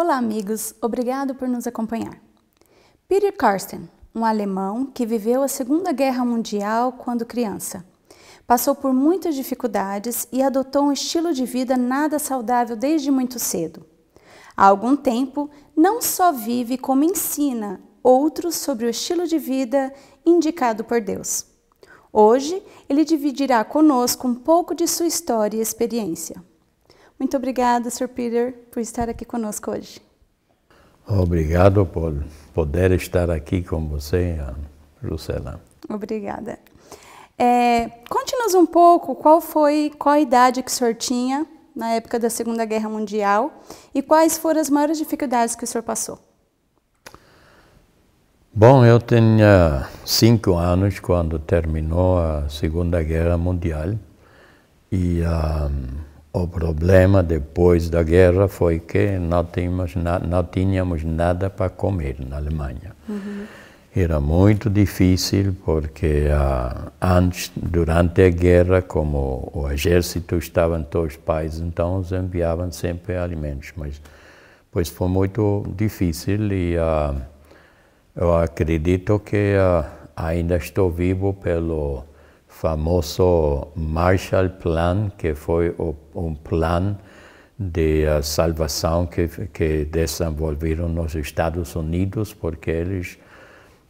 Olá, amigos, obrigado por nos acompanhar. Peter Karsten, um alemão que viveu a Segunda Guerra Mundial quando criança. Passou por muitas dificuldades e adotou um estilo de vida nada saudável desde muito cedo. Há algum tempo, não só vive como ensina outros sobre o estilo de vida indicado por Deus. Hoje, ele dividirá conosco um pouco de sua história e experiência. Muito obrigada, Sr. Peter, por estar aqui conosco hoje. Obrigado por poder estar aqui com você, Lucela. Obrigada. É, Conte-nos um pouco qual foi, qual a idade que o senhor tinha na época da Segunda Guerra Mundial e quais foram as maiores dificuldades que o senhor passou. Bom, eu tinha cinco anos quando terminou a Segunda Guerra Mundial e a ah, o problema depois da guerra foi que não tínhamos, não tínhamos nada para comer na Alemanha. Uhum. Era muito difícil porque ah, antes, durante a guerra, como o exército estava em todos os países, então os enviavam sempre alimentos. Mas pois foi muito difícil e ah, eu acredito que ah, ainda estou vivo pelo famoso Marshall Plan, que foi um plano de eh, salvação que, que desenvolveram nos Estados Unidos, porque eles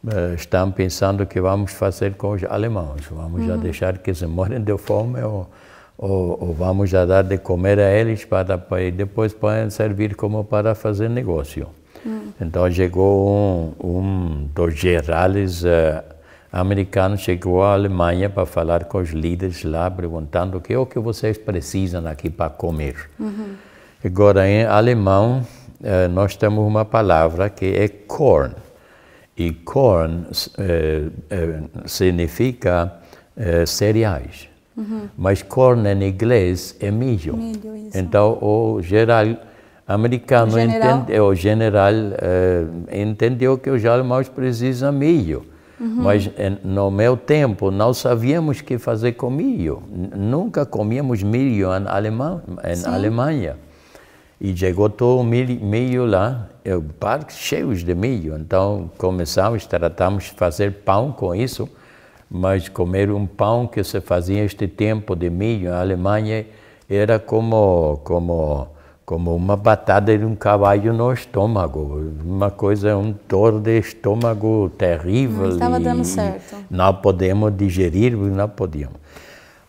uh, estão pensando que vamos fazer com os alemães, vamos uhum. já deixar que se morrem de fome ou, ou, ou, vamos já dar de comer a eles para e depois podem servir como para fazer negócio. Uhum. Então chegou um, um dos generais uh, americano chegou à Alemanha para falar com os líderes lá, perguntando o que é o que vocês precisam aqui para comer. Uhum. Agora, em alemão, eh, nós temos uma palavra que é corn. E corn é, é, significa é, cereais. Uhum. Mas corn em inglês é milho. milho então, o geral americano, o general, entende, o general eh, entendeu que os alemães precisam milho. Uhum. Mas eh, no meu tempo não sabíamos que fazer com milho. Nunca comíamos milho em, Alemanha. Em Alemanha. E chegou todo o milho, lá, é parques cheios de milho. Então começamos, tratamos de fazer pão com isso, mas comer um pão que se fazia este tempo de milho na Alemanha era como, como como uma batata de um cavalo no estômago, uma coisa, um dor de estômago terrível. Não hum, estava dando certo. Não podemos digerir, não podíamos.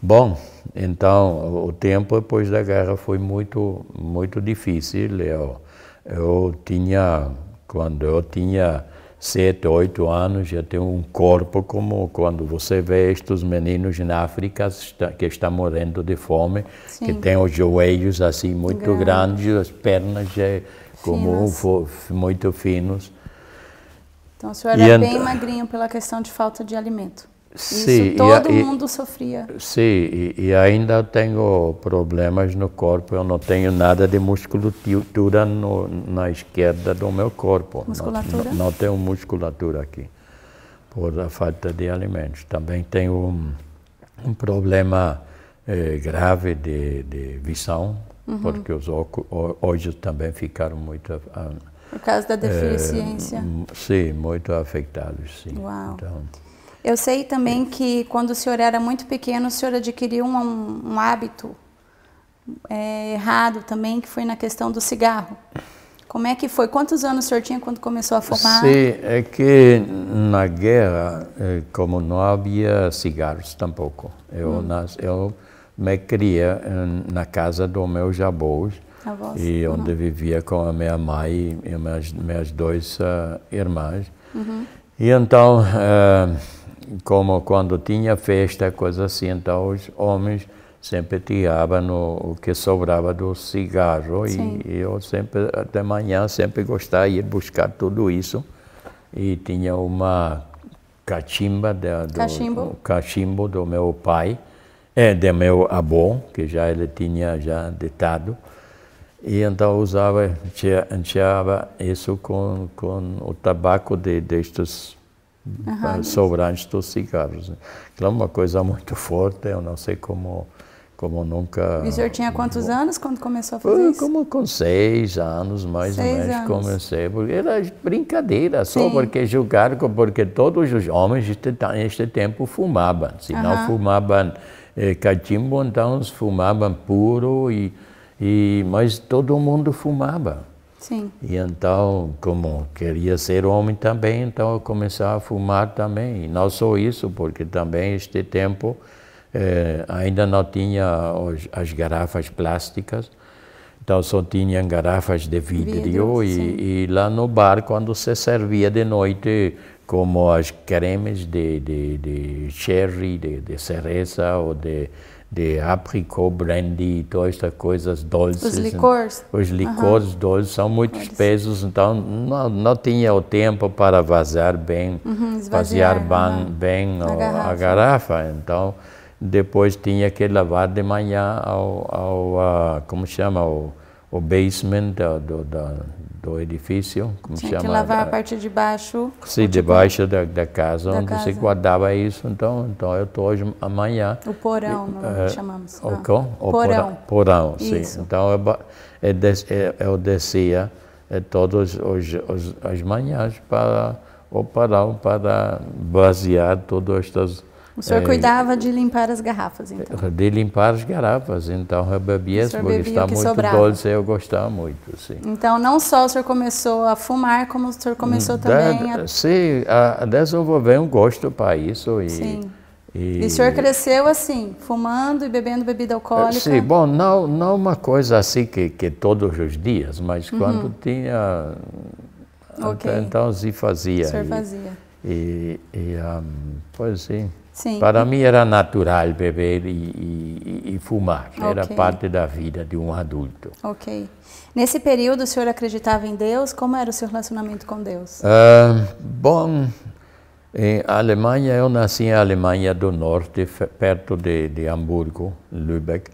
Bom, então o tempo depois da guerra foi muito, muito difícil. Eu, eu tinha, quando eu tinha sete, oito anos já tem um corpo como quando você vê estes meninos na África que estão morrendo de fome, Sim. que tem os joelhos assim muito Grande. grandes, as pernas já como muito finos. Então o senhor era é bem magrinho pela questão de falta de alimento. Sim, Isso todo e, mundo sofria. Sim, e, e, ainda tenho problemas no corpo, eu não tenho nada de musculatura no, na esquerda do meu corpo. Musculatura? Não, não, tenho musculatura aqui, por a falta de alimentos. Também tenho um, um problema eh, grave de, de visão, uhum. porque os olhos também ficaram muito... Ah, por causa da eh, deficiência? Eh, sim, muito afetados, sim. Uau. Então, eu sei também que quando o senhor era muito pequeno, o senhor adquiriu um, um hábito é, errado também, que foi na questão do cigarro. Como é que foi? Quantos anos o senhor tinha quando começou a fumar? Sim, é que na guerra, é, como não havia cigarros tampouco. eu, hum. nas, eu me cria é, na casa do meu jabôs, e onde vivia com a minha mãe e minhas, minhas duas uh, ah, irmãs. Uhum. E então... Uh, como quando tinha festa, coisa assim, então os homens sempre tiravam o que sobrava do cigarro Sim. e eu sempre, até manhã, sempre gostava de ir buscar tudo isso e tinha uma cachimba de, do, cachimbo. cachimbo do meu pai, é, de meu avô, que já ele tinha já ditado, e então usava, encheava isso com, com o tabaco de, destes uhum. Ah, sobrantes dos cigarros. É uma coisa muito forte, eu não sei como como nunca... E o senhor tinha quantos como, anos quando começou a fazer ah, isso? Como com seis anos, mais seis ou menos, anos. comecei. Porque era brincadeira, Sim. só porque jogar, porque todos os homens neste tempo fumavam. Se uhum. não fumavam eh, cachimbo, então fumavam puro, e, e, mas todo mundo fumava. Sim. E então, como queria ser homem também, então eu começava a fumar também. E não só isso, porque também este tempo eh, ainda não tinha os, as garrafas plásticas, então só tinham garrafas de vidro. vidro e, e, lá no bar, quando se servia de noite, como as cremes de, de, de cherry, de, de cereza ou de de abricô, brandy, todas essas coisas doces. Os licores. Os licores uhum. doces são muito Eles. espesos, então não, não tinha o tempo para vazar bem, uhum, vaziar bem, bem a, garrafa. a, garrafa. Então, depois tinha que lavar de manhã ao, ao a, ah, como chama, o, o basement ah, do, do, do edifício, como Tinha chama? que lavar a parte de baixo. Sim, debaixo da, da casa, da onde casa. você guardava isso. Então, então eu estou hoje, amanhã... O porão, nós né, é, chamamos. O, com? Ah. o porão. Porão, sim. Isso. Então, eu, eu, eu descia é, todas as manhãs para o porão, para basear todas estas o senhor é, cuidava de limpar as garrafas, então? De limpar as garrafas, então eu bebia, porque estava muito sobrava. doce, eu gostava muito, sim. Então, não só o senhor começou a fumar, como o senhor começou da, hum, também a... Sim, a desenvolver um gosto para isso e... Sim. E... e, o senhor cresceu assim, fumando e bebendo bebida é, alcoólica? Sim, bom, não, não uma coisa assim que, que todos os dias, mas uhum. quando tinha... Okay. Então, então se fazia. O senhor e... fazia. E, e um, pois sim. sim. Para mim era natural beber e, e, e fumar. Okay. Era parte da vida de um adulto. Ok. Nesse período, o senhor acreditava em Deus? Como era o seu relacionamento com Deus? Uh, bom, em Alemanha, eu nasci em Alemanha do Norte, perto de, de Hamburgo, Lübeck.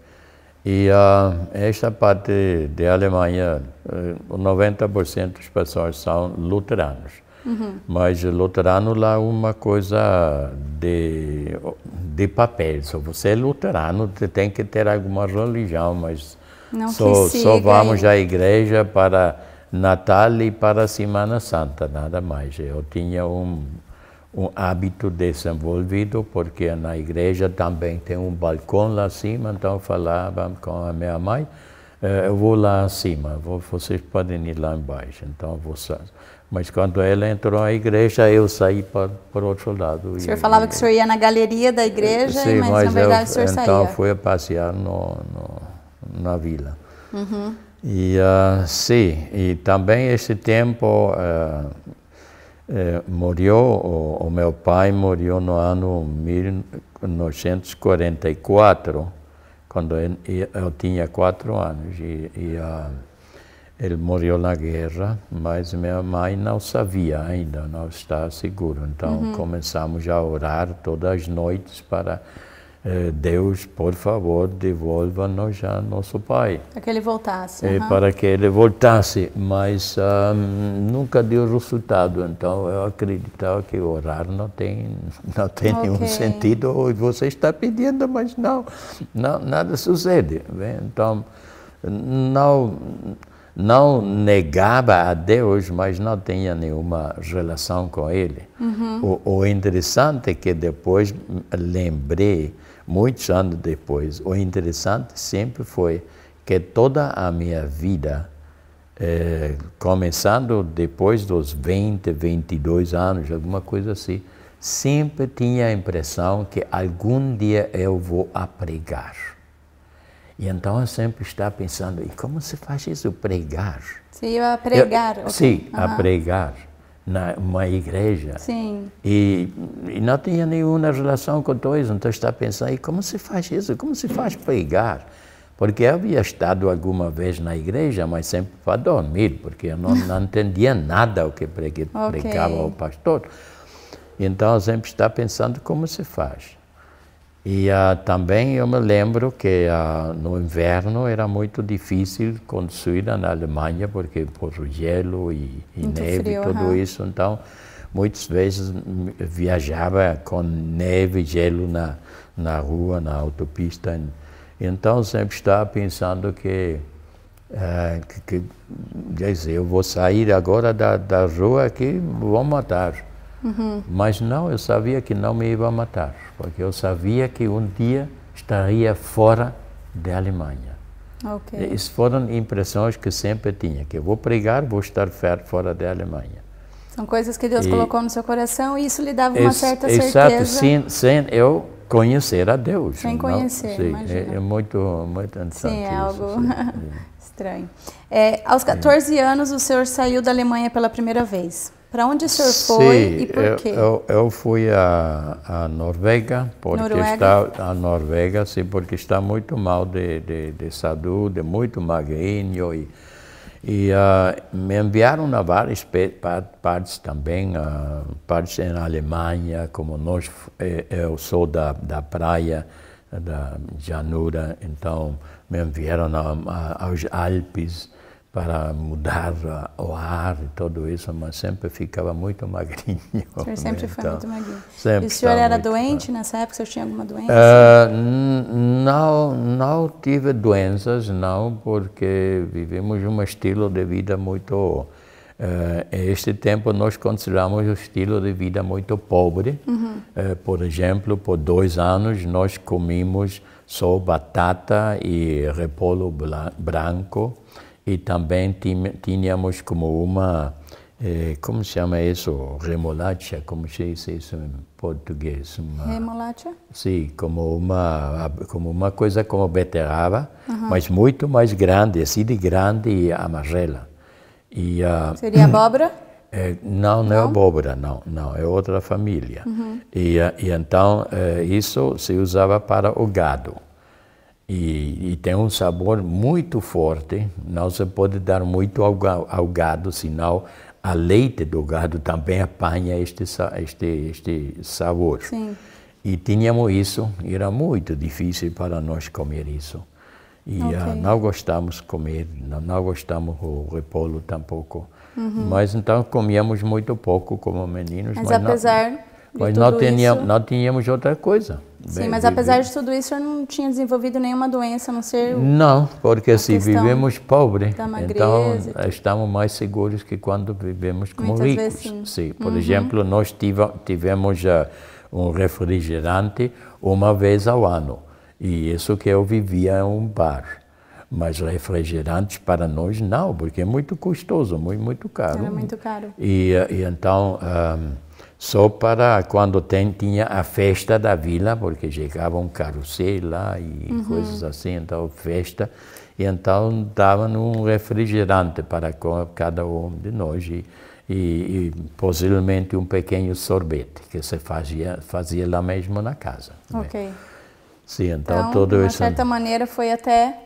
E uh, esta parte da Alemanha, uh, eh, 90% das pessoas são luteranos. Uhum. Mas luterano lá é uma coisa de, de papel. Se você é luterano, você tem que ter alguma religião, mas Não só, só vamos à igreja para Natal e para Semana Santa, nada mais. Eu tinha um, um hábito desenvolvido, porque na igreja também tem um balcão lá acima, então eu falava com a minha mãe, eh, eu vou lá acima, vocês podem ir lá embaixo. Então, vocês mas quando ela entrou na igreja, eu saí para, o outro lado. O senhor e, falava que o senhor ia na galeria da igreja, sim, mas, mas na verdade eu, o senhor então saía. foi passear no, no, na vila. Uhum. E uh, sim, e também esse tempo uh, morreu, o, o, meu pai morreu no ano 1944, quando eu, eu tinha quatro anos. E, e uh, ele morreu na guerra, mas minha mãe não sabia ainda, não está seguro. Então uhum. começamos já a orar todas as noites para eh, Deus, por favor, devolva-nos já nosso pai. Para que ele voltasse. Uhum. para que ele voltasse, mas um, nunca deu resultado. Então eu acreditava que orar não tem, não tem okay. nenhum sentido. Você está pedindo, mas não, não nada sucede. Então não não negava a Deus, mas não tinha nenhuma relação com Ele. Uhum. O, o, interessante é que depois lembrei, muitos anos depois, o interessante sempre foi que toda a minha vida, eh, começando depois dos 20, 22 anos, alguma coisa assim, sempre tinha a impressão que algum dia eu vou pregar. E então eu sempre estava pensando, e como se faz isso? Pregar. sim a pregar. Eu, okay. Sim, uhum. a pregar numa igreja. Sim. E, e, não tinha nenhuma relação com dois, então estava pensando, e como se faz isso? Como se faz pregar? Porque eu havia estado alguma vez na igreja, mas sempre para dormir, porque eu não, não entendia nada o que pregava okay. o pastor. Então eu sempre estava pensando como se faz. E uh, também eu me lembro que uh, no inverno era muito difícil construir na Alemanha, porque por gelo e, e neve frio, e tudo uhum. isso. Então, muitas vezes viajava com neve, e gelo na, na rua, na autopista. Então, sempre estava pensando que, uh, que, que quer dizer, eu vou sair agora da, da rua que vou matar. Uhum. Mas não, eu sabia que não me ia matar, porque eu sabia que um dia estaria fora da Alemanha. Okay. Essas foram impressões que sempre tinha, que eu vou pregar, vou estar fora da Alemanha. São coisas que Deus e, colocou no seu coração e isso lhe dava uma certa certeza. Exato, sem, sem eu conhecer a Deus. Sem conhecer, não, sim, é, é, muito, muito interessante Sim, é algo isso, estranho. É, aos 14 anos, o senhor saiu da Alemanha pela primeira vez. Para onde o senhor foi e por eu, quê? Eu, eu fui à a, Noruega, porque Noruega. está a Noruega, sim, porque está muito mal de, de, de saúde, muito magrinho e e uh, me enviaram a várias partes também, uh, partes na Alemanha, como nós, é, eu sou da, da praia, da Janura, então me enviaram aos Alpes, para mudar o ar e tudo isso, mas sempre ficava muito magrinho. O senhor sempre foi então, muito magrinho. Sempre e o senhor tá era doente mal. nessa época? O senhor tinha alguma doença? Uh, não, não tive doenças, não, porque vivemos um estilo de vida muito... Uh, este tempo nós consideramos o estilo de vida muito pobre. Uhum. Uh, por exemplo, por dois anos nós comíamos só batata e repolho branco e também tínhamos como uma, eh, como se chama isso? Remolacha, como se diz isso em português? Uma, Remolacha? Sim, como uma, como uma coisa como beterraba, mas muito mais grande, assim de grande e amarela. E, uh, Seria abóbora? não, eh, não, não, é abóbora, não, não, é outra família. Uhum. E, ah, e então eh, isso se usava para o gado e, e, tem um sabor muito forte. Não se pode dar muito ao, ao gado, senão a leite do gado também apanha este, este, este sabor. Sim. E tínhamos isso, era muito difícil para nós comer isso. E ah, okay. gostávamos não gostamos comer, não, não gostamos o repolho tampouco. Uhum. Mas então comíamos muito pouco como meninos. Mas, mas apesar não, mas não tínhamos, isso... não tínhamos outra coisa. Sim, bem, mas vive... apesar de tudo isso, eu não tinha desenvolvido nenhuma doença, a não ser. Não, porque se vivemos pobre, então estamos mais seguros que quando vivemos como Muitas ricos. Vezes, sim. sim. Por uhum. exemplo, nós tivemos já eh, um refrigerante uma vez ao ano, e isso que eu vivia em um bar. Mas refrigerantes para nós não, porque é muito custoso, muito, muito caro. Era muito caro. E, eh, e então. Um, só para quando tem, tinha a festa da vila, porque chegava um carrossel lá e uhum. coisas assim, então festa, e então dava um refrigerante para cada um de nós e, e, e, possivelmente um pequeno sorvete, que se fazia, fazia lá mesmo na casa. Né? Ok. Né? Sim, então, então tudo isso... de certa maneira foi até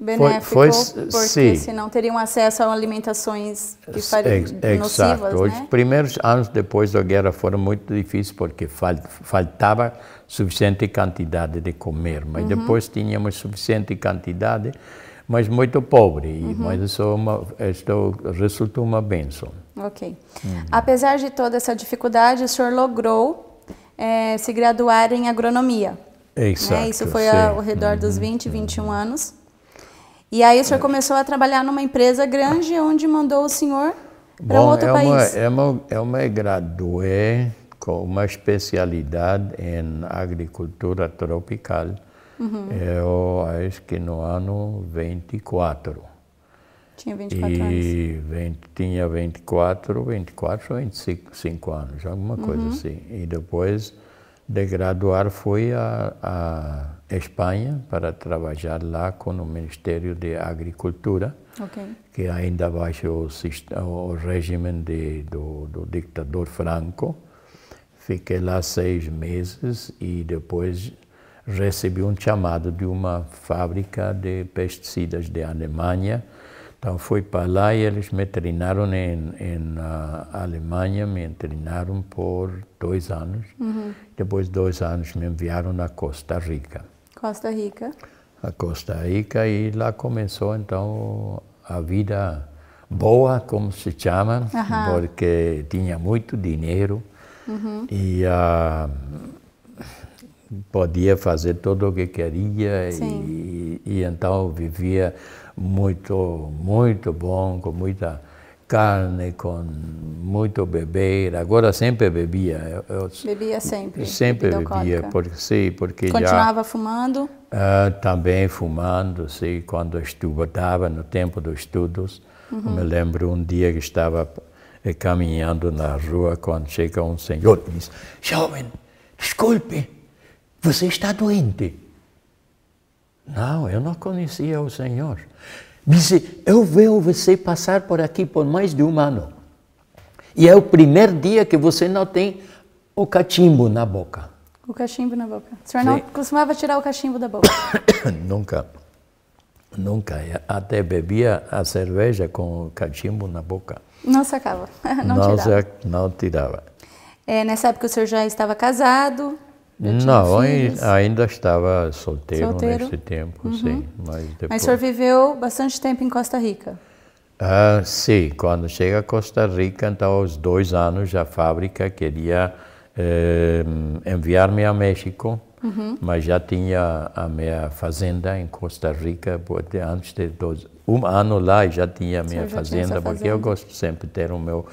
benéfico, foi, foi, porque sim. senão teriam acesso a alimentações que fariam nocivas, Exato. Né? Os primeiros anos depois da guerra foram muito difíceis porque faltava suficiente quantidade de comer, mas uhum. depois tínhamos suficiente quantidade, mas muito pobre, uhum. mas isso, é uma, isso resultou uma benção. Ok. Uhum. Apesar de toda essa dificuldade, o senhor logrou é, se graduar em agronomia. Exato, né? Isso foi sim. ao redor dos 20, uhum. 21 uhum. anos. E aí o senhor é. começou a trabalhar numa empresa grande onde mandou o senhor para outro é uma, país. É uma, é uma gradué com uma especialidade em agricultura tropical. Uhum. Eu acho que no ano 24. Tinha 24 e anos. tinha 24, 24 ou 25 anos, alguma coisa uhum. assim. E depois de graduar fui a, a Espanha para trabalhar lá com o Ministério de Agricultura, okay. que ainda baixo o, o regime de, do, do, ditador Franco. Fiquei lá seis meses e depois recebi um chamado de uma fábrica de pesticidas de Alemanha. Então fui para lá e eles me treinaram em, em Alemanha, me treinaram por dois anos. Uhum. Depois de dois anos me enviaram na Costa Rica. Costa Rica. A Costa Rica e lá começou então a vida boa, como se chama, porque tinha muito dinheiro uhum. e uh, podia fazer tudo o que queria e, e, então vivia muito, muito bom, com muita carne, com muito beber. Agora sempre bebia. Eu, bebia sempre. Sempre bebia, porque sim, porque Continuava já, fumando? Uh, também fumando, sim. Quando estudava, no tempo dos estudos, uhum. me lembro um dia que estava eh, caminhando na rua quando chega um senhor e diz: jovem, desculpe, você está doente. Não, eu não conhecia o senhor. Disse, eu vejo você passar por aqui por mais de um ano. E é o primeiro dia que você não tem o cachimbo na boca. O cachimbo na boca. O senhor não costumava tirar o cachimbo da boca? nunca. Nunca. até bebia a cerveja com o cachimbo na boca. Não sacava. não, não tirava. Não tirava. É, nessa época o senhor já estava casado? Não, ainda estava solteiro, solteiro. nesse tempo, uhum. sim. Mas, depois... mas o senhor viveu bastante tempo em Costa Rica? Ah, sim, quando chega a Costa Rica, então aos dois anos a fábrica queria eh, enviar-me a México, uhum. mas já tinha a minha fazenda em Costa Rica, antes de dois, um ano lá já tinha a minha fazenda, fazenda, porque eu gosto sempre de ter o meu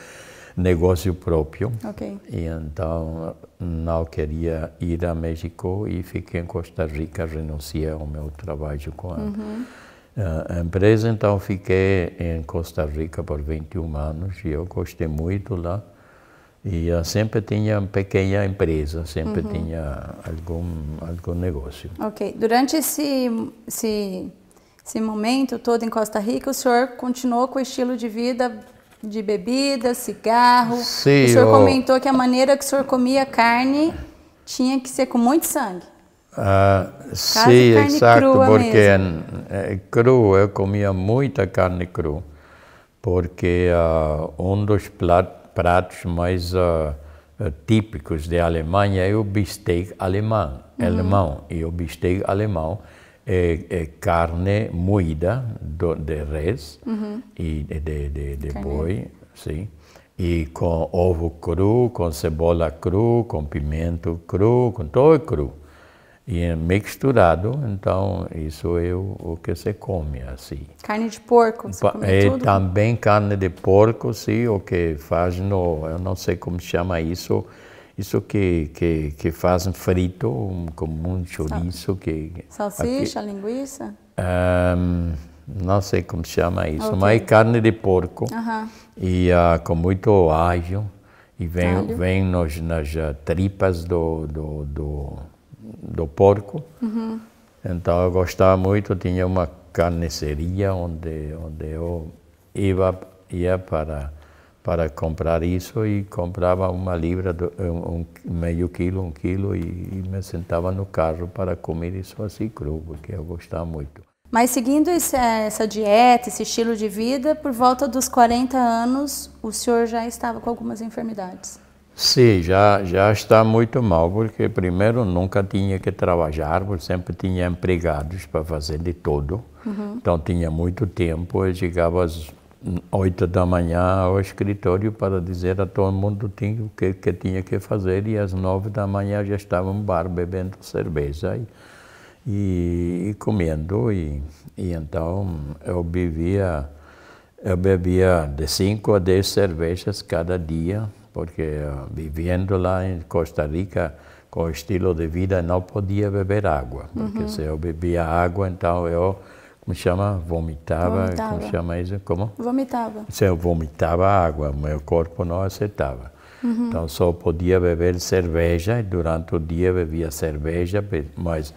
negócio próprio. Okay. E então não queria ir a México e fiquei em Costa Rica, renunciei ao meu trabalho com a, uhum. a empresa. Então fiquei em Costa Rica por 21 anos e eu gostei muito lá. E eu sempre tinha uma pequena empresa, sempre uhum. tinha algum, algum negócio. Ok. Durante esse, esse, esse momento todo em Costa Rica, o senhor continuou com o estilo de vida de bebida, cigarro. Sim, o senhor ó. comentou que a maneira que o senhor comia carne tinha que ser com muito sangue. Ah, sim, exato, porque é, cru eu comia muita carne crua, porque uh, um dos pratos mais uh, típicos da Alemanha é o bistec alemão, uhum. alemão e o bistec alemão é, é carne moída do, de res uhum. e de, de, de boi, sim. E com ovo cru, com cebola cru, com pimento cru, com todo é cru. E é misturado, então isso é o, o, que se come assim. Carne de porco, você come é tudo? Também carne de porco, sim, o que faz no, eu não sei como chama isso, isso que, que, que fazem frito, como um chouriço. Que, Salsicha, aqui, linguiça? Um, não sei como se chama isso, é okay. mas carne de porco. Uh -huh. E uh, com muito alho. E vem, vem nos, nas ah, tripas do, do, do, do porco. Uhum. Então eu gostava muito, tinha uma carneceria onde, onde eu ia para para comprar isso e comprava uma libra, um, meio quilo, um quilo e, e me sentava no carro para comer isso assim cru, porque eu gostava muito. Mas seguindo essa dieta, esse estilo de vida, por volta dos 40 anos, o senhor já estava com algumas enfermidades? Sim, já, já está muito mal, porque primeiro nunca tinha que trabalhar, porque sempre tinha empregados para fazer de todo. Uhum. Então tinha muito tempo, eu chegava às oito da manhã ao escritório para dizer a todo mundo tinha, o que, que tinha que fazer e às nove da manhã já estava no bar bebendo cerveja e, e, e comendo e, e, então eu bebia eu bebia de cinco a dez cervejas cada dia porque eh, vivendo lá em Costa Rica com o estilo de vida não podia beber água porque uhum. se eu bebia água então eu como chama? Vomitava, vomitava. como chama isso? Como? Vomitava. eu é, vomitava água, meu corpo não aceitava. Uhum. Então só podia beber cerveja, durante o dia bebia cerveja, mas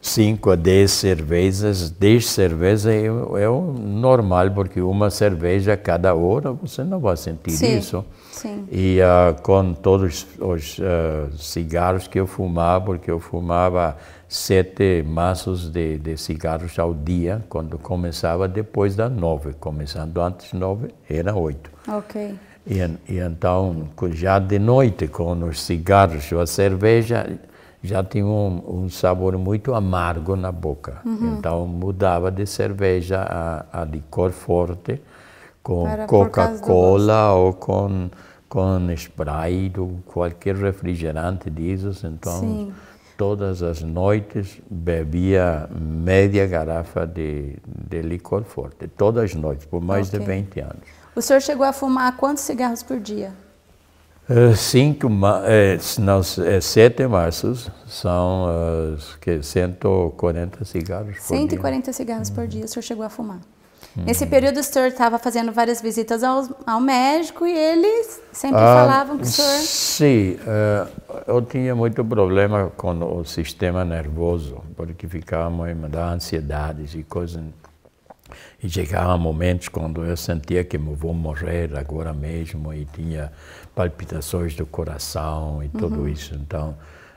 cinco a dez cervejas, dez cervejas é, é o normal, porque uma cerveja cada hora você não vai sentir sim, isso. Sim. E uh, com todos os uh, cigarros que eu fumava, porque eu fumava sete maços de, de cigarros ao dia, quando começava depois das nove. Começando antes das nove, era oito. Ok. E, e, então, já de noite, com os cigarros ou a cerveja, já tinha um, um, sabor muito amargo na boca. Uhum. Então, mudava de cerveja a, a licor forte, com Coca-Cola ou com, com Sprite, ou qualquer refrigerante disso. Então, Sim todas as noites bebia média garrafa de, de licor forte, todas as noites, por mais okay. de 20 anos. O senhor chegou a fumar quantos cigarros por dia? Uh, cinco, eh, não, eh, sete maços são uh, que 140 cigarros 140 por dia. 140 cigarros por dia o senhor chegou a fumar? Nesse período, o senhor estava fazendo várias visitas ao, ao médico e eles sempre ah, falavam que o senhor. Sim, uh, eu tinha muito problema com o sistema nervoso, porque ficava me dando ansiedades e coisas. E chegava momentos quando eu sentia que vou morrer agora mesmo e tinha palpitações do coração e uhum. tudo isso. Então.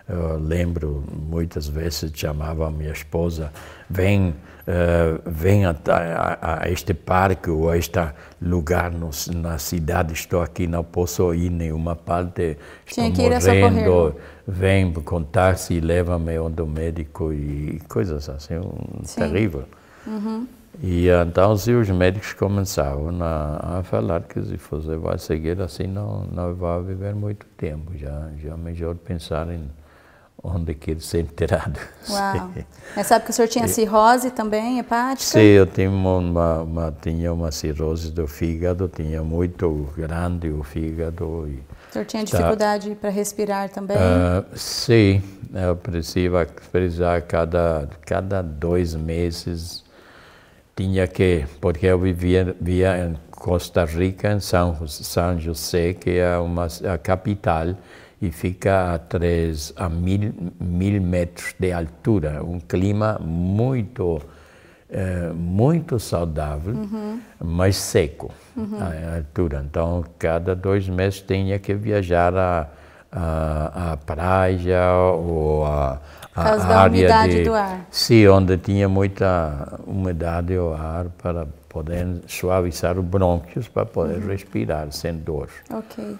Eu lembro muitas vezes chamava a minha esposa, vem, uh, vem a, a, a, este parque ou a este lugar no, na cidade, estou aqui, não posso ir nenhuma parte, estou Tinha morrendo, né? vem contar-se leva-me onde o médico e coisas assim, um, terrível. Uhum. E então se os médicos começavam a, a, falar que se você vai seguir assim não, não vai viver muito tempo, já, já melhor pensar em onde quer sempre terado. Uau! sabe que o senhor tinha cirrose também, hepática? Sim, eu tinha uma, uma, tinha uma cirrose do fígado, tinha muito grande o fígado. E o senhor tinha dificuldade tá. para respirar também? Uh, sim, eu precisava precisar cada, cada dois meses tinha que, porque eu vivia, vivia em Costa Rica, em São, São José, que é uma, a capital, e fica a 3 a 1000 mil metros de altura, um clima muito é, muito saudável, uhum. mas seco uhum. a, altura. Então, cada dois meses tinha que viajar a, a, a praia ou a, a área de, do ar. Sim, onde tinha muita umidade ao ar para poder suavizar os brônquios para poder uhum. respirar sem dor. Ok.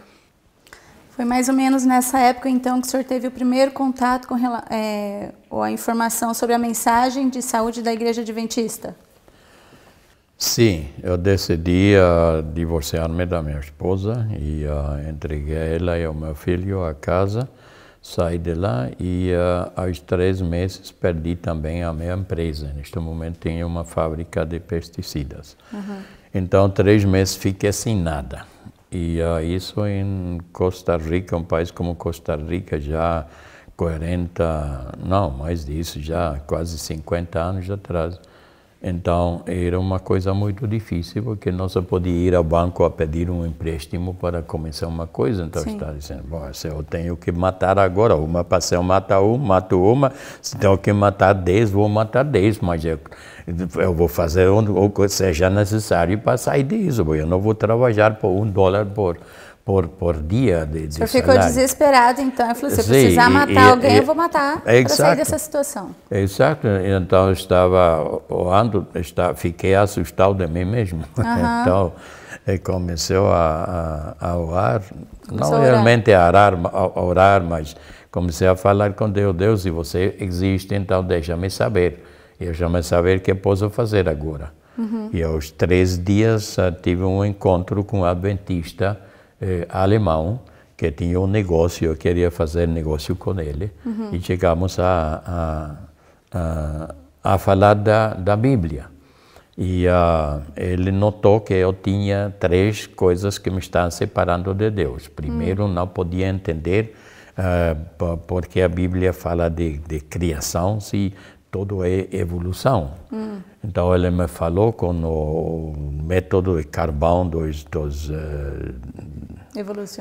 Foi mais ou menos nessa época, então, que o senhor teve o primeiro contato com é, a informação sobre a mensagem de saúde da Igreja Adventista? Sim, eu decidi uh, divorciar-me da minha esposa e uh, entreguei ela e o meu filho à casa. Saí de lá e uh, aos três meses perdi também a minha empresa. Neste momento tenho uma fábrica de pesticidas. Uhum. Então, três meses fiquei sem nada. E uh, isso em Costa Rica, um país como Costa Rica já 40, não, mais disso, já quase 50 anos atrás. Então era uma coisa muito difícil, porque não se podia ir ao banco a pedir um empréstimo para começar uma coisa. Então está dizendo, bom, se eu tenho que matar agora, uma passei, mata um, mato uma, se tenho que matar dez, vou matar dez, mas eu, eu vou fazer o que seja necessário para sair disso, eu não vou trabalhar por um dólar por por, por dia de, de salário. ficou desesperado, então. Eu falei, se eu precisar matar e, alguém, e, eu vou matar é, para sair dessa situação. Exato. Então, eu estava orando, fiquei assustado de mim mesmo. Uh Então, eh, comecei a, a, a orar. Começou Não realmente a orar, a orar, mas comecei a falar com Deus. Deus, se você existe, então deixa-me saber. Eu já me saber o que posso fazer agora. Uhum. E aos três dias eh, tive um encontro com um adventista eh, alemão que tinha um negócio, eu queria fazer negócio com ele. Uhum. E chegamos a, a, a, a, falar da, da Bíblia. E uh, ele notou que eu tinha três coisas que me estavam separando de Deus. Primeiro, uhum. não podia entender uh, porque a Bíblia fala de, de criação se tudo é evolução. Uhum. Então ele me falou com o método de carvão dos, dos uh, eh,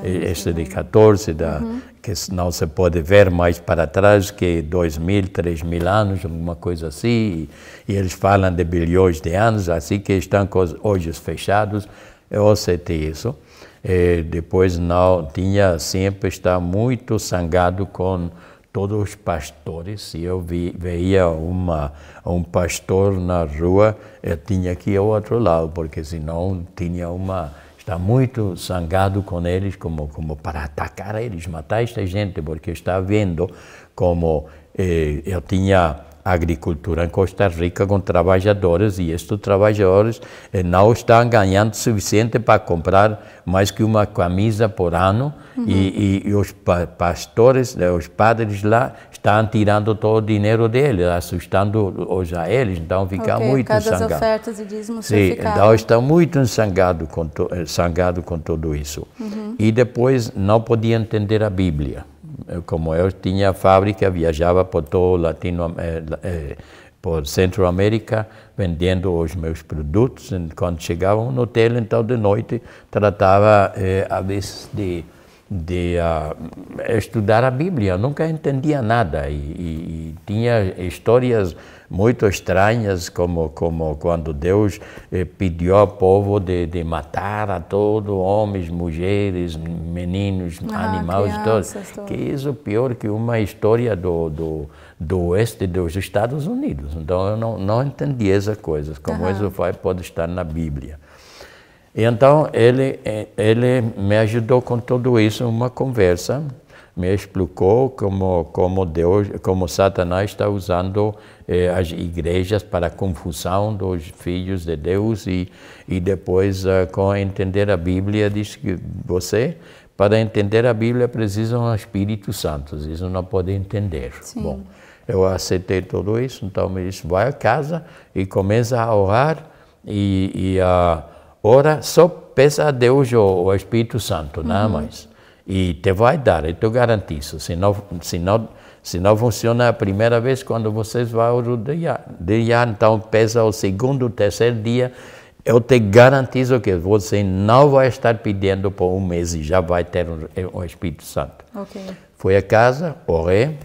este de 14, da, uhum. que não se pode ver mais para trás que 2 mil, 3 mil anos, alguma coisa assim. E, eles falam de bilhões de anos, assim que estão com os olhos fechados. Eu aceitei isso. E depois não tinha, sempre está muito sangado com todos os pastores. Se eu vi, veia uma, um pastor na rua, eu tinha que ir ao outro lado, porque senão tinha uma está muito zangado com eles, como, como para atacar eles, matar esta gente, porque está vendo como eh, eu tinha agricultura em Costa Rica com trabalhadores e estes trabalhadores eh, não estão ganhando suficiente para comprar mais que uma camisa por ano uhum. e, e, os pastores, eh, os padres lá estão tirando todo o dinheiro deles, assustando os a eles, então fica okay, muito zangado. ofertas e dízimos Sim, então está muito ensangado com, to, sangado eh, com tudo isso. Uhum. E depois não podia entender a Bíblia. Eh, como eu tinha fábrica, viajava por todo Latino, eh, eh, por Centro-América, vendendo os meus produtos. quando chegava no hotel, então de noite, tratava a vez de, de uh, estudar a Bíblia. Eu nunca entendia nada e, e, e tinha histórias muito estranhas, como, como quando Deus eh, pediu ao povo de, de matar a todos, homens, mulheres, meninos, ah, animais, todos. Que isso é pior que uma história do, do, do oeste dos Estados Unidos. Então eu não, não entendi essas coisas, como uhum. isso vai, pode estar na Bíblia. Então ele, eh, ele me ajudou com tudo isso, uma conversa me explicou como como Deus, como Satanás está usando eh, as igrejas para a confusão dos filhos de Deus e e depois eh, com entender a Bíblia diz que você para entender a Bíblia precisa do um Espírito Santo, isso não pode entender. Sim. Bom, eu aceitei tudo isso, então me disse, vai a casa e começa a orar e, a ora só peça a Deus o, o Espírito Santo, né, uhum. nada mais. E te vai dar, eu te garanto isso. Se não, senão funciona a primeira vez, quando vocês vão rodear, então pesa o segundo, o terceiro dia, eu te garantizo que você não vai estar pedindo por um mês e já vai ter o um, é, um Espírito Santo. Okay. Foi a casa, orei,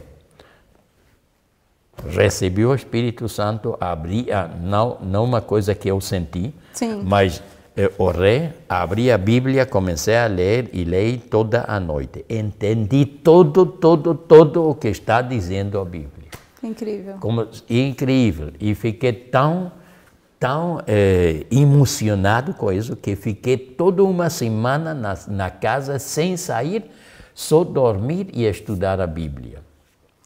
recebi o Espírito Santo, abri, não, não uma coisa que eu senti, Sim. mas eu eh, orei, abri a Bíblia, comecei a ler e leio toda a noite. Entendi todo, todo, todo o que está dizendo a Bíblia. Incrível. Como, incrível. E fiquei tão, tão eh, emocionado com isso que fiquei toda uma semana na, na casa sem sair, só dormir e estudar a Bíblia.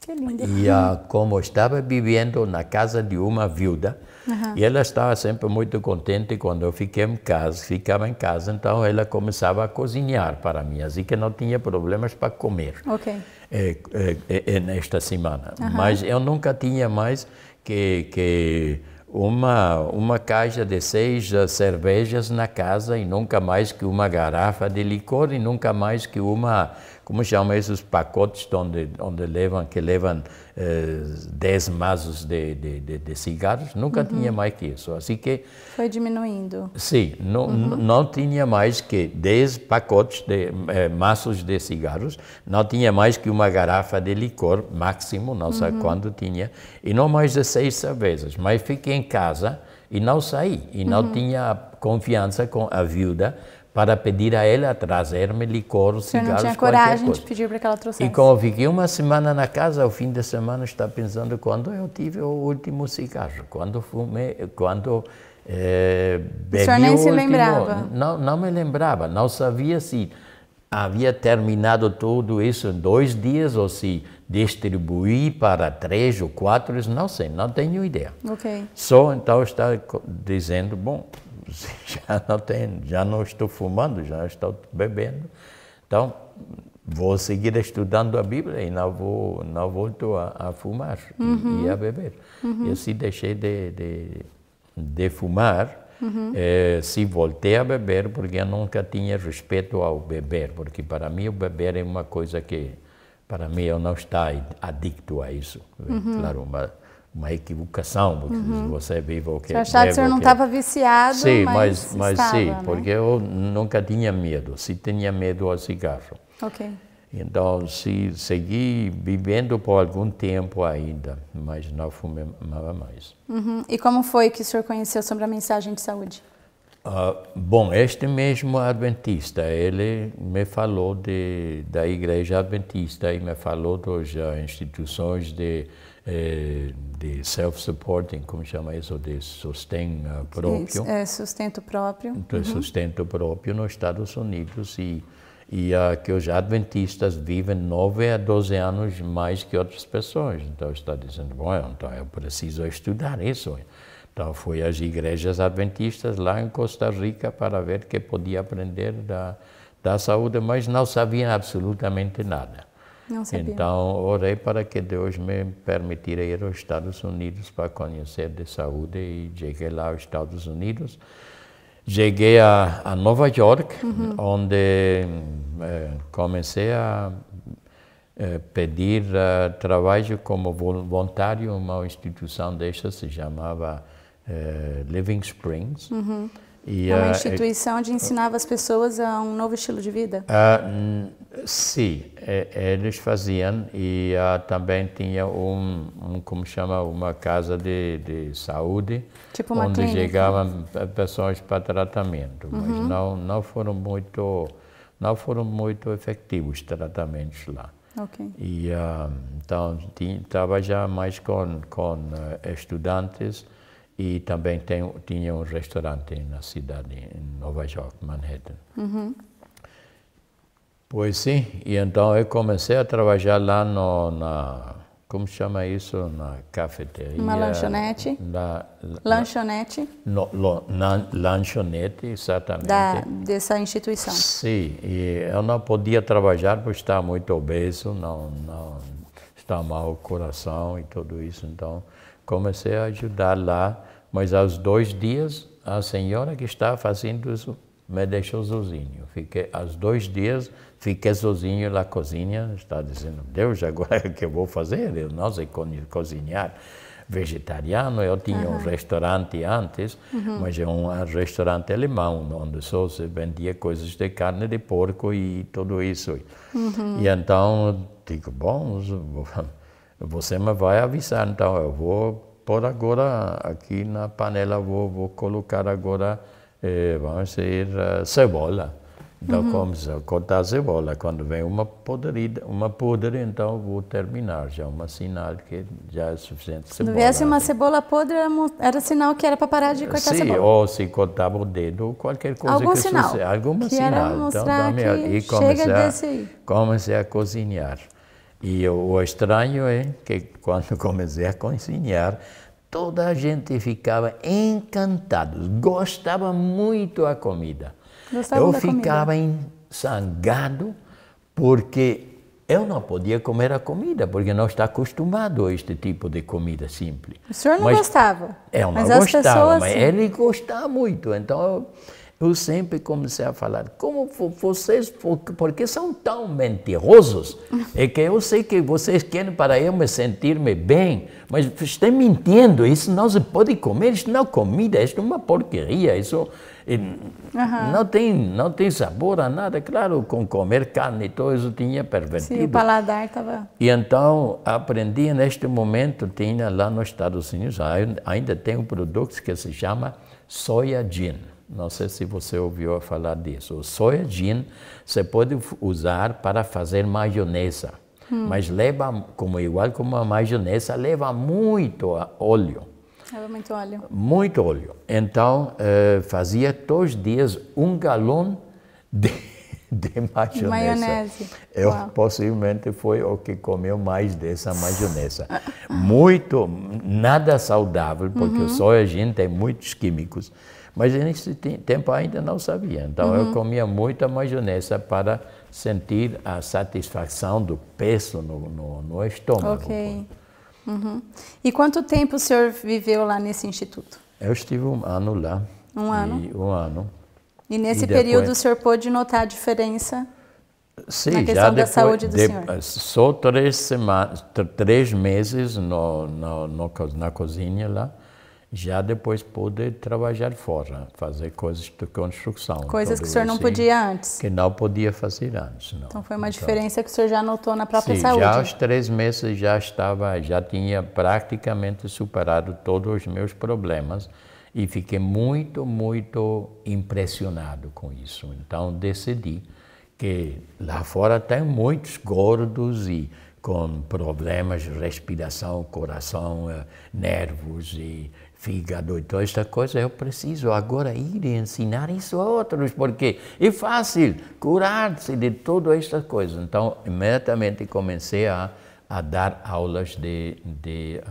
Que lindo. E como estava vivendo na casa de uma viúva, Uhum. E ela estava sempre muito contente quando eu fiquei em casa, ficava em casa, então ela começava a cozinhar para mim, assim que não tinha problemas para comer okay. é, é, é, é nesta semana. Uhum. Mas eu nunca tinha mais que, que uma, uma caixa de seis cervejas na casa e nunca mais que uma garrafa de licor e nunca mais que uma como chama esses pacotes onde, onde levam, que levam eh, 10 maços de, de, de, de cigarros, nunca uhum. tinha mais que isso. Assim que... Foi diminuindo. Sim, não, uhum. não tinha mais que 10 pacotes de eh, maços de cigarros, não tinha mais que uma garrafa de licor máximo, não sei uhum. quando tinha, e não mais de seis cervejas, mas fiquei em casa e não saí, e não uhum. tinha confiança com a viúva, para pedir a ela trazer-me licor, cigarros, qualquer coisa. não tinha coragem coisa. de pedir para que ela trouxesse. E como fiquei uma semana na casa, ao fim da semana está pensando quando eu tive o último cigarro, quando fumei, quando é, eh, bebi o senhor nem se lembrava? Não, não me lembrava, não sabia se havia terminado tudo isso em dois dias ou se distribuí para três ou quatro, não sei, não tenho ideia. Ok. Só então está dizendo, bom, já não, tenho já não estou fumando, já estou bebendo. Então, vou seguir estudando a Bíblia e não vou não volto a, a fumar uhum. e, e a beber. Uhum. Eu se deixei de, de, de fumar, uhum. eh, se voltei a beber, porque eu nunca tinha respeito ao beber, porque para mim o beber é uma coisa que, para mim, eu não estou adicto a isso. Uhum. Claro, uma equivocação, porque uhum. você é viva o que... Você achava que o senhor não estava viciado, sim, mas, mas estava, Sim, né? porque eu nunca tinha medo, se tinha medo ao cigarro. Ok. Então, se segui vivendo por algum tempo ainda, mas não fumava mais. Uhum. E como foi que o senhor conheceu sobre a mensagem de saúde? Uh, bom, este mesmo adventista, ele me falou de, da igreja adventista e me falou das instituições de é, de self-supporting, como chama isso, de sustento eh, próprio. É, sustento próprio. Então, é uhum. sustento próprio nos Estados Unidos e, e uh, que os adventistas vivem 9 a 12 anos mais que outras pessoas. Então, está dizendo, bom, então eu preciso estudar isso. Então, fui às igrejas adventistas lá em Costa Rica para ver o que podia aprender da, da saúde, mas não sabia absolutamente nada. Não sabia. Então, orei para que Deus me permitisse ir aos Estados Unidos para conhecer de saúde e cheguei lá aos Estados Unidos. Cheguei a, a Nova York, uhum. onde eh, comecei a eh, pedir uh, trabalho como voluntário em uma instituição desta, se chamava Living Springs. Uhum. E, é uma uh, instituição onde ensinava as pessoas a um novo estilo de vida? Uh, sim, é, eles faziam e uh, também tinha um, um, como chama, uma casa de, de saúde, tipo onde clínica. chegavam pessoas para tratamento, uhum. mas não, não foram muito não foram muito efetivos os tratamentos lá. Okay. E, então, estava já mais com, com estudantes e também tem, tinha um restaurante na cidade, em Nova York, Manhattan. Uhum. Pois sim, e então eu comecei a trabalhar lá no, na, como chama isso, na cafeteria. Uma lanchonete? lanchonete? No, lo, na, lanchonete, exatamente. Da, dessa instituição. Sim, e eu não podia trabalhar por estava muito obeso, não, não, está mal o coração e tudo isso, então Comecei a ajudar lá, mas aos dois dias a senhora que estava fazendo isso me deixou sozinho. Fiquei aos dois dias fiquei sozinho na cozinha, está dizendo Deus agora o que eu vou fazer? Eu não sei cozinhar vegetariano. Eu tinha uhum. um restaurante antes, uhum. mas é um restaurante alemão, onde só se vendia coisas de carne de porco e tudo isso. Uhum. E então digo, bom, você me vai avisar, então eu vou por agora aqui na panela, vou, vou colocar agora, eh, vamos dizer, eh, cebola. Então, uhum. como se cortar a cebola, quando vem uma podrida, uma podre, então vou terminar, já é um sinal que já é suficiente cebola. Se viesse uma cebola podre, é era sinal que era para parar de cortar Sim, cebola. ou se cortava o dedo, ou qualquer coisa Algum que sinal. Algum sinal. Era então, mostrar então, que e comecei, chega desse... comecei a cozinhar. E o estranho é que quando comecei a cozinhar, toda a gente ficava encantada, gostava muito da comida. Gostava eu da ficava comida. sangado porque eu não podia comer a comida, porque não está acostumado a este tipo de comida simples. O senhor não mas gostava? Eu não mas gostava, pessoas, mas sim. ele gostava muito. Então, eu sempre comecei a falar, como vocês, porque são tão mentirosos, é que eu sei que vocês querem para eu me sentir-me bem, mas estão mentindo, isso não se pode comer, isso não é comida, isso é uma porcaria, isso uhum. não, tem, não tem sabor a nada. Claro, com comer carne e tudo isso tinha pervertido. Sim, o paladar estava... E então aprendi neste momento, tinha lá nos Estados Unidos, ainda tem um produto que se chama soya gin não sei se você ouviu falar disso. O soja-gin você pode usar para fazer maionese hum. mas leva, como igual como a maionese leva muito óleo. Leva muito óleo. Muito óleo. Então, eh, fazia todos os dias um galão de, de maionese. maionese. Eu Uau. possivelmente foi o que comeu mais dessa maionese. muito, nada saudável, porque uhum. o soja tem muitos químicos. Mas nesse tempo ainda não sabia. Então uhum. eu comia muita maionese para sentir a satisfação do peso no, no, no estômago. Ok. Uhum. E quanto tempo o senhor viveu lá nesse instituto? Eu estive um ano lá. Um ano? um ano. E nesse e depois... período o senhor pôde notar a diferença? Sim, na questão já depois, da saúde do de, senhor? Só três, semanas, três meses no, no, no na cozinha lá. Já depois pude trabalhar fora, fazer coisas de construção. Coisas que o senhor não assim, podia antes? Que não podia fazer antes, não. Então foi uma então, diferença que o senhor já notou na própria sim, saúde? já aos três meses já estava, já tinha praticamente superado todos os meus problemas e fiquei muito, muito impressionado com isso. Então decidi que lá fora tem muitos gordos e com problemas de respiração, coração, eh, nervos e fígado e toda esta coisa, eu preciso agora ir e ensinar isso a outros, porque é fácil curar-se de todas estas coisas. Então, imediatamente comecei a, a dar aulas de, de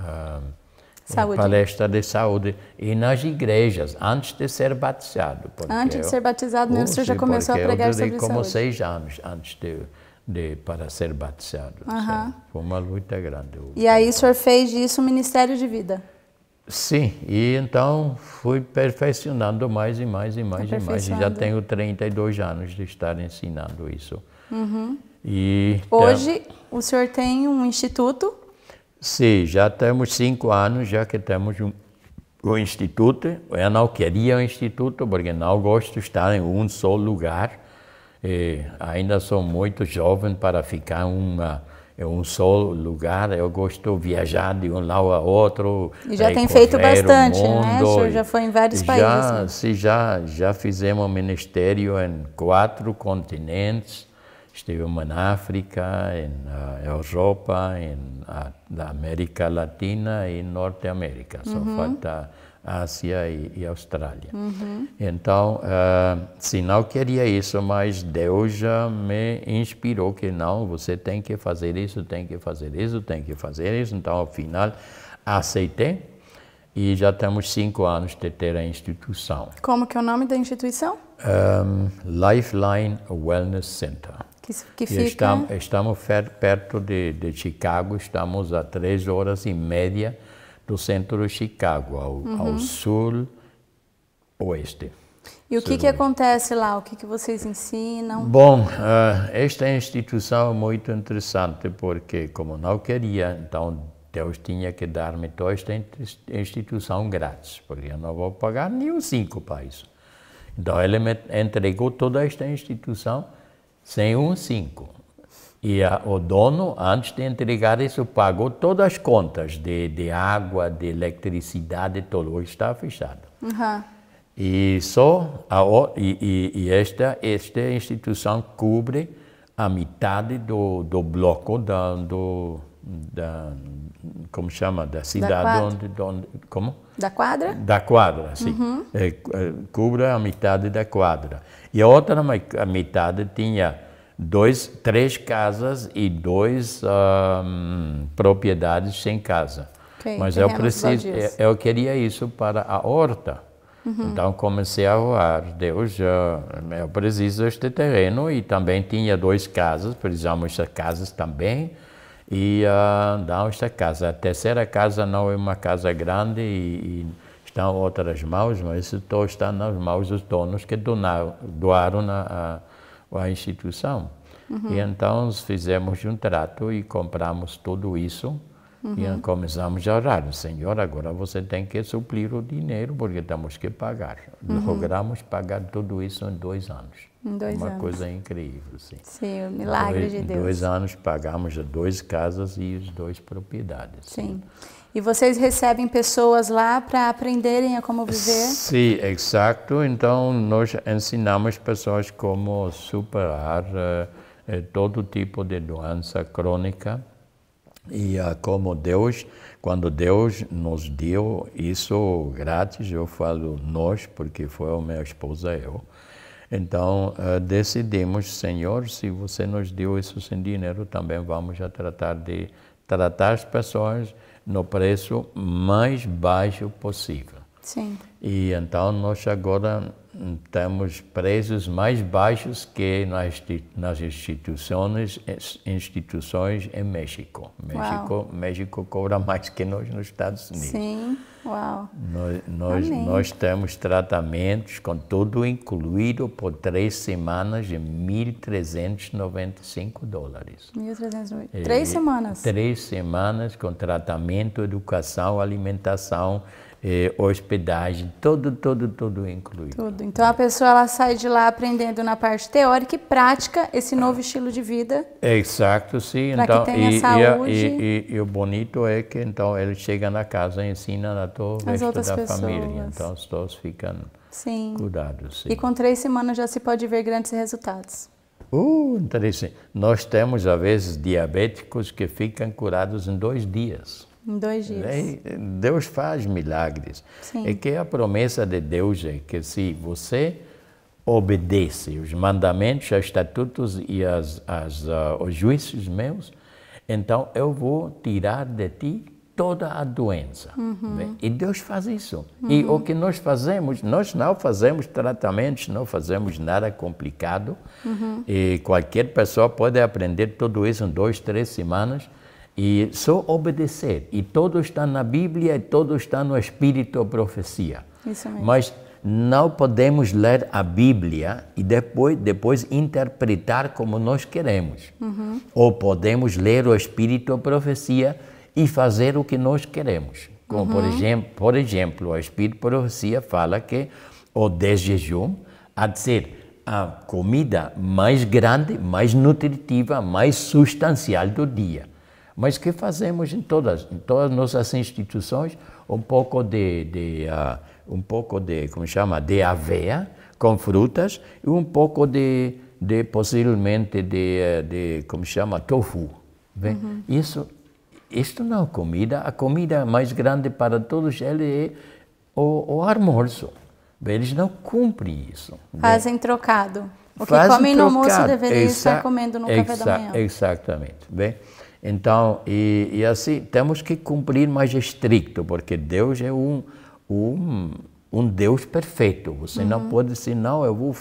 uh, palestra de saúde e nas igrejas, antes de ser batizado. Antes de ser batizado, eu, o senhor já começou a pregar eu sobre como saúde. como seis anos antes de... De, para ser batizado. Uhum. Foi uma luta grande. E aí o senhor fez disso um ministério de vida? Sim, e então fui perfeccionando mais e mais e mais e mais. Já tenho 32 anos de estar ensinando isso. Uhum. E Hoje tá... o senhor tem um instituto? Sim, já temos cinco anos, já que temos um, instituto. Eu é não queria o instituto porque não gosto de estar em um só lugar. E ainda sou muito jovem para ficar uma é um só lugar, eu gosto de viajar de um lado a outro. E já tem feito bastante, né? mundo, né? já foi em vários já, países. Né? Sim, já, já fizemos ministério em quatro continentes. Estivemos na África, na eh, Europa, na América Latina e Norte América. Só uhum. falta Ásia e, e Austrália. Uhum. Então, uh, se não queria isso, mas Deus já me inspirou que não, você tem que fazer isso, tem que fazer isso, tem que fazer isso. Então, ao final, aceitei e já temos cinco anos de ter a instituição. Como que é o nome da instituição? Um, ehm, Lifeline Wellness Center. Que, que fica... Estamos, estamos perto de, de Chicago, estamos a três horas e meia do centro de Chicago, ao, uhum. ao sul-oeste. E o que, que acontece lá? O que, que vocês ensinam? Bom, uh, esta é instituição é muito interessante porque, como não queria, então Deus tinha que dar-me toda esta instituição grátis, porque eu não vou pagar nem os cinco para isso. Então ele me entregou toda esta instituição sem um cinco. E a, o dono, antes de entregar isso, pagou todas as contas de, de água, de eletricidade, tudo. Hoje está fechado. Uhum. E só a, e, e, e, esta, esta instituição cobre a metade do, do bloco da, do, da, como chama, da cidade da onde, onde, como? Da quadra? Da quadra, sim. Uhum. É, é a metade da quadra. E a outra metade tinha dois, três casas e dois um, propriedades sem casa. Okay, Mas eu preciso, eu, queria isso para a horta. Uhum. Então comecei a voar Deus, ah, eu preciso deste terreno e também tinha duas casas, precisamos de casas também. E uh, então esta casa, a terceira casa não é uma casa grande e, e estão outras mãos, mas isso está nas mãos dos donos que donaram, doaram a, a instituição. Uhum. E então fizemos um trato e compramos tudo isso uhum. e começamos a orar. Senhor, agora você tem que suplir o dinheiro porque temos que pagar. Uhum. Logramos pagar tudo isso em dois anos. Em dois Uma anos. coisa incrível, sim. Sim, o milagre dois, de Deus. Em dois anos pagamos as duas casas e as duas propriedades. sim. sim. E vocês recebem pessoas lá para aprenderem a como viver? Sim, exato. Então, nós ensinamos pessoas como superar eh, eh, todo tipo de doença crônica e ah, como Deus, quando Deus nos deu isso grátis, eu falo nós, porque foi a minha esposa e eu. Então, eh, decidimos, Senhor, se você nos deu isso sem dinheiro, também vamos a tratar de tratar as pessoas no preço mais baixo possível. Sim. E então nós agora hum, temos preços mais baixos que nas, nas instituições, eh, instituições em México. México, México cobra mais que nós nos Estados Unidos. Sim. Uau. Nós, nós, nós, temos tratamentos com tudo incluído por três semanas de 1.395 dólares. 1.395. É, três semanas? Três semanas com tratamento, educação, alimentação, eh, hospedagem, todo, todo, todo incluído. Tudo. Então a pessoa ela sai de lá aprendendo na parte teórica e prática esse novo estilo de vida. É, exato, sim. Então que tenha e, saúde. E, e, e, o bonito é que então ele chega na casa e ensina a todo o resto da pessoas. família. Então os todos ficam sim. cuidados. Sim. E com três semanas já se pode ver grandes resultados. Uh, interessante. Nós temos, às vezes, diabéticos que ficam curados em dois dias. Em dois dias. Né? Deus faz milagres. Sim. É que a promessa de Deus é que se você obedece os mandamentos, os estatutos e as, as, uh, os juízos meus, então eu vou tirar de ti toda a doença. Uhum. Né? E Deus faz isso. Uhum. E o que nós fazemos, nós não fazemos tratamentos, não fazemos nada complicado. Uhum. E qualquer pessoa pode aprender tudo isso em duas, três semanas e só obedecer. E tudo está na Bíblia e tudo está no Espírito ou profecia. Isso mesmo. Mas não podemos ler a Bíblia e depois, depois interpretar como nós queremos. Uhum. Ou podemos ler o Espírito ou profecia e fazer o que nós queremos. Como, uhum. por, exemplo, por exemplo, o Espírito ou profecia fala que o desjejum há de ser a comida mais grande, mais nutritiva, mais substancial do dia mas que fazemos em todas, em todas nossas instituições, um pouco de, de uh, um pouco de, como chama, de aveia com frutas e um pouco de, de possivelmente de, eh, de, como chama, tofu. Uhum. Isso, isto não é comida, a comida mais grande para todos eles é o, o almoço. Eles não cumprem isso. Fazem trocado. O que comem no almoço deveria estar comendo no café da manhã. Exatamente. Bem, então, e, e, assim, temos que cumprir mais estricto, porque Deus é um, um, um Deus perfeito. Você uhum. não pode dizer, não, eu vou,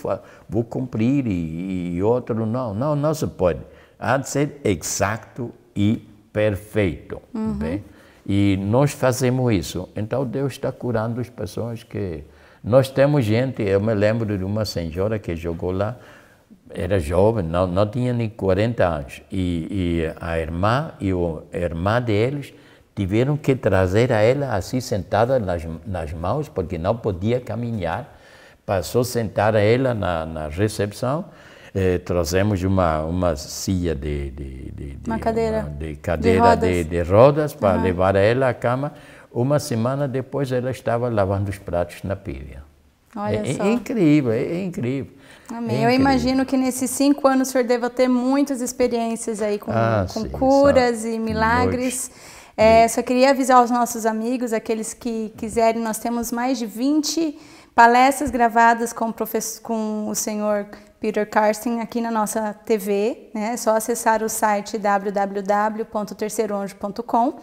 vou cumprir e, e outro não. Não, não se pode. Há de ser exato e perfeito. Uhum. Bem? E nós fazemos isso. Então, Deus está curando as pessoas que... Nós temos gente, eu me lembro de uma senhora que jogou lá, era jovem, não, não tinha nem 40 anos. E, e a irmã e o, a irmã deles tiveram que trazer a ela assim sentada nas, nas mãos, porque não podia caminhar. Passou a sentar a ela na, na recepção. Eh, trouxemos uma, uma silla de, de, de, uma cadeira, uma, de, cadeira rodas. de, de rodas, para uhum. levar ela à cama. Uma semana depois ela estava lavando os pratos na pia. Olha é, é só. É incrível, é, é incrível. Amém. É incrível. Eu imagino que nesses cinco anos o senhor deva ter muitas experiências aí com, ah, com sim, curas e milagres. É, só queria avisar aos nossos amigos, aqueles que quiserem, nós temos mais de 20 palestras gravadas com, com o senhor Peter Karsten aqui na nossa TV, né? É só acessar o site www.terceiroanjo.com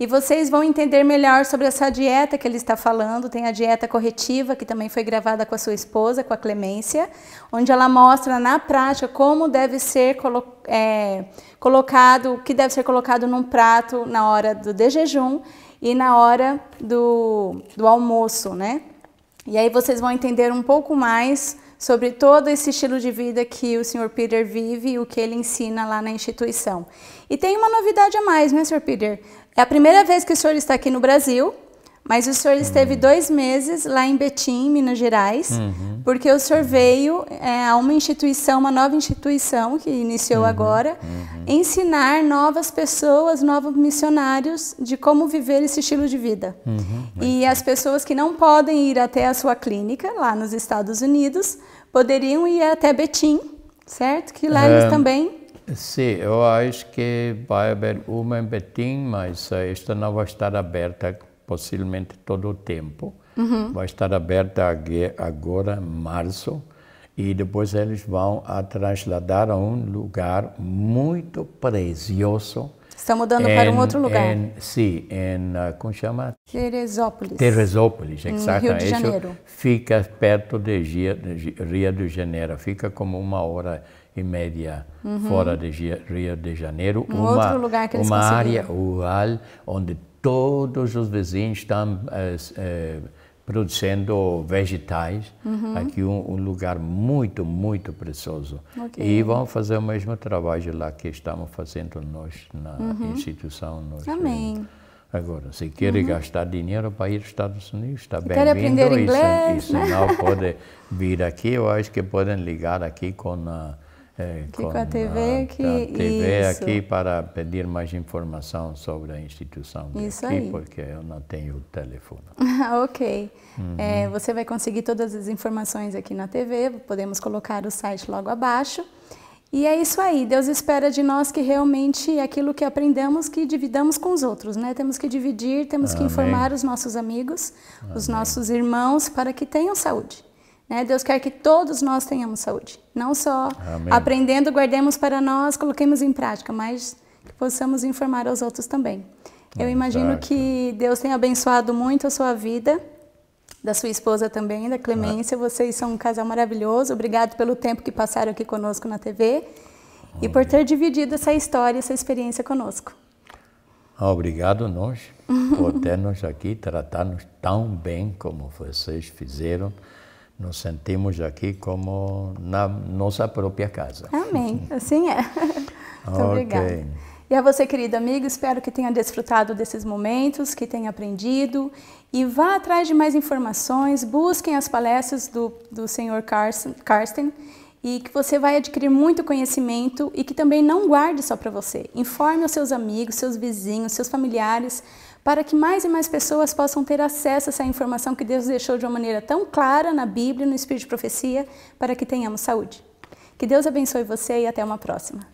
e vocês vão entender melhor sobre essa dieta que ele está falando. Tem a dieta corretiva, que também foi gravada com a sua esposa, com a Clemência, onde ela mostra na prática como deve ser colo é, colocado, o que deve ser colocado num prato na hora do de jejum e na hora do, do almoço, né? E aí vocês vão entender um pouco mais sobre todo esse estilo de vida que o Sr. Peter vive e o que ele ensina lá na instituição. E tem uma novidade a mais, né, Sr. Peter? É a primeira vez que o senhor está aqui no Brasil mas o senhor esteve uhum. dois meses lá em Betim, Minas Gerais, uhum. porque o senhor veio é, a uma instituição, uma nova instituição que iniciou uhum. agora, uhum. ensinar novas pessoas, novos missionários, de como viver esse estilo de vida. Uhum. E as pessoas que não podem ir até a sua clínica, lá nos Estados Unidos, poderiam ir até Betim, certo? Que lá eles é, também Sim, eu acho que vai haver uma em Betim, mas eh, esta não vai estar aberta possivelmente todo o tempo. Uhum. Vai estar aberta agora, março, e depois eles vão a trasladar a um lugar muito precioso. Está mudando em, para um outro lugar. Em, sim, em, ah, como chama? Teresópolis. Teresópolis, exato. Rio de Janeiro. Isso fica perto de Rio de Janeiro, fica como uma hora e média uhum. fora de Rio de Janeiro. Um uma, outro lugar que eles Uma área rural onde todos os vizinhos estão é, é, produzindo vegetais. Uhum. Aqui um, um, lugar muito, muito precioso. Okay. E vão fazer o mesmo trabalho lá que estamos fazendo nós na uhum. instituição. Nós, Amém. Agora, se quer uhum. gastar dinheiro para ir aos Estados Unidos, está bem-vindo. Quer aprender inglês, e, se, né? não pode vir aqui, eu acho que podem ligar aqui com a é, aqui com, a TV aqui. A TV tá isso. aqui para pedir mais informação sobre a instituição isso aqui, aí. porque eu não tenho o telefone. ok. É, uhum. É, você vai conseguir todas as informações aqui na TV, podemos colocar o site logo abaixo. E é isso aí, Deus espera de nós que realmente é aquilo que aprendamos, que dividamos com os outros, né? Temos que dividir, temos Amém. que informar os nossos amigos, Amém. os nossos irmãos, para que tenham saúde. Né? Deus quer que todos nós tenhamos saúde. Não só Amém. aprendendo, guardemos para nós, coloquemos em prática, mas que possamos informar aos outros também. Eu imagino que Deus tenha abençoado muito a sua vida, da sua esposa também, da Clemência. Ah. Vocês são um casal maravilhoso. Obrigado pelo tempo que passaram aqui conosco na TV e por ter dividido essa história, essa experiência conosco. Ah, obrigado nós por ter nos aqui tratar-nos tão bem como vocês fizeram nos sentimos aqui como na nossa própria casa. Amém, assim é. Muito okay. obrigada. E a você, querido amigo, espero que tenha desfrutado desses momentos, que tenha aprendido e vá atrás de mais informações, busquem as palestras do, do senhor Carsten, e que você vai adquirir muito conhecimento e que também não guarde só para você. Informe os seus amigos, seus vizinhos, seus familiares para que mais e mais pessoas possam ter acesso a essa informação que Deus deixou de uma maneira tão clara na Bíblia, no Espírito de Profecia, para que tenhamos saúde. Que Deus abençoe você e até uma próxima.